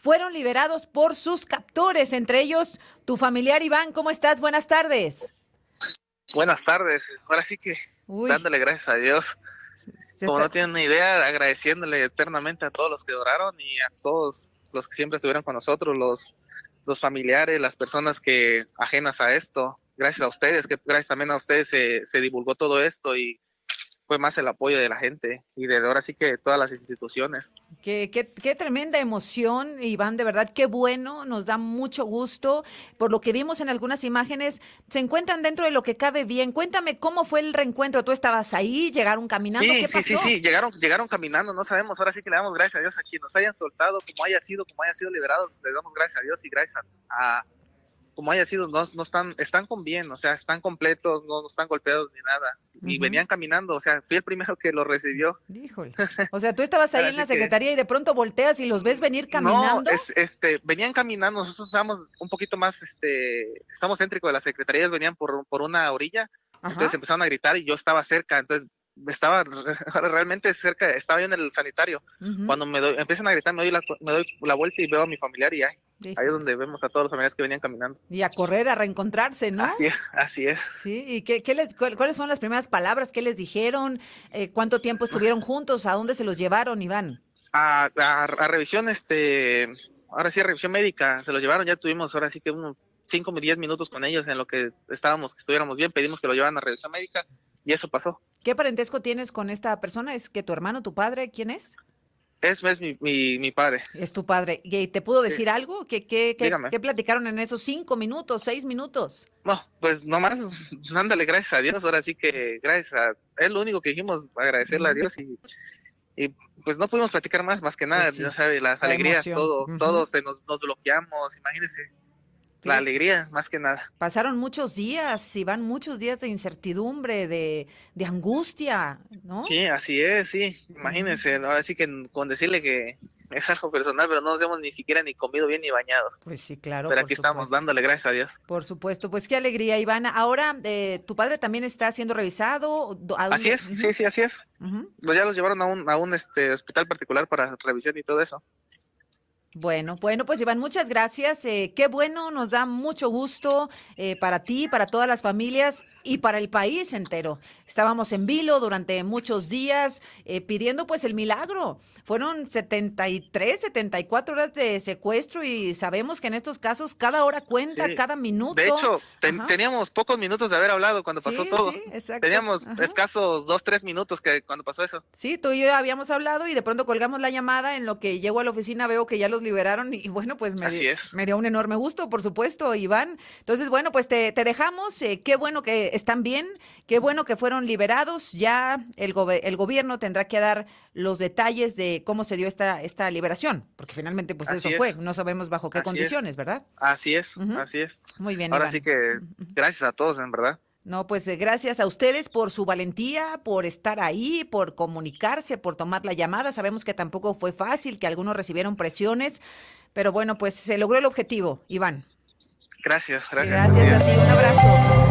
fueron liberados por sus captores, entre ellos tu familiar Iván. ¿Cómo estás? Buenas tardes. Buenas tardes. Ahora sí que dándole gracias a Dios. Como no tienen ni idea, agradeciéndole eternamente a todos los que oraron y a todos los que siempre estuvieron con nosotros, los, los familiares, las personas que ajenas a esto. Gracias a ustedes, que gracias también a ustedes se, se divulgó todo esto y fue más el apoyo de la gente y de ahora sí que de todas las instituciones. Qué, qué, qué, tremenda emoción, Iván, de verdad, qué bueno, nos da mucho gusto. Por lo que vimos en algunas imágenes, se encuentran dentro de lo que cabe bien. Cuéntame cómo fue el reencuentro, tú estabas ahí, llegaron caminando. Sí, ¿Qué sí, pasó? sí, sí, llegaron, llegaron caminando, no sabemos, ahora sí que le damos gracias a Dios a quien nos hayan soltado, como haya sido, como haya sido liberados, le damos gracias a Dios y gracias a como haya sido, no, no están, están con bien, o sea, están completos, no, están golpeados ni nada. Y venían caminando, o sea, fui el primero que los recibió. Híjole. O sea, tú estabas ahí en la secretaría y de pronto volteas y los ves venir caminando. No, este, venían caminando, nosotros estábamos un poquito más, este, estamos céntricos de la secretaría, venían por, por una orilla, entonces empezaron a gritar y yo estaba cerca, entonces estaba realmente cerca, estaba yo en el sanitario. Cuando me empiezan a gritar, me doy, la, vuelta y veo a mi familiar y ahí, Ahí es donde vemos a todos los familiares que venían caminando. Y a correr, a reencontrarse, ¿no? Así es, así es. Sí, ¿y qué, cuáles son las primeras palabras? ¿Qué les dijeron? Eh, ¿Cuánto tiempo estuvieron juntos? ¿A dónde se los llevaron, Iván? A, a, revisión, este, ahora sí, a revisión médica, se los llevaron, ya tuvimos ahora sí que unos 5 o 10 minutos con ellos en lo que estábamos, que estuviéramos bien, pedimos que lo llevaran a revisión médica y eso pasó. ¿Qué parentesco tienes con esta persona? ¿Es que tu hermano, tu padre, quién es? Es, es mi, mi, padre. Es tu padre. ¿Y te pudo decir algo? ¿Qué, qué, platicaron en esos cinco minutos, seis minutos? No, pues nomás, ándale, gracias a Dios. Ahora sí que gracias a... Es lo único que dijimos, agradecerle a Dios y, y pues no pudimos platicar más, más que nada, pues sabe, las alegrías, todo, todos nos, nos bloqueamos, imagínense la alegría, más que nada. Pasaron muchos días, y van muchos días de incertidumbre, de, angustia, ¿no? Sí, así es, sí. Imagínense, ahora sí que con decirle que es algo personal, pero no nos hemos ni siquiera ni comido bien ni bañado. Pues sí, claro. Pero aquí estamos dándole gracias a Dios. Por supuesto, pues qué alegría, Ivana. Ahora, eh, ¿tu padre también está siendo revisado? así es, sí, sí, así es. Ya los llevaron a un, a un este, hospital particular para revisión y todo eso. Bueno, bueno, pues Iván, muchas gracias. Eh, qué bueno, nos da mucho gusto eh, para ti, para todas las familias y para el país entero. Estábamos en vilo durante muchos días eh, pidiendo pues el milagro. Fueron 73, 74 horas de secuestro y sabemos que en estos casos cada hora cuenta, cada minuto. De hecho, teníamos pocos minutos de haber hablado cuando pasó todo. Sí, exacto. Teníamos escasos dos, tres minutos que cuando pasó eso. Sí, tú y yo habíamos hablado y de pronto colgamos la llamada en lo que llego a la oficina veo que ya los liberaron y bueno, pues me, me dio un enorme gusto, por supuesto, Iván. Entonces, bueno, pues te, dejamos. Eh, qué bueno que están bien, qué bueno que fueron liberados. Ya el, el gobierno tendrá que dar los detalles de cómo se dio esta, esta liberación, porque finalmente pues eso fue, no sabemos bajo qué condiciones, ¿verdad? Así es, así es. Muy bien. Ahora sí que gracias a todos, en verdad. No, pues eh, gracias a ustedes por su valentía, por estar ahí, por comunicarse, por tomar la llamada. Sabemos que tampoco fue fácil, que algunos recibieron presiones, pero bueno, pues se logró el objetivo, Iván. Gracias, gracias. Gracias a ti, un abrazo.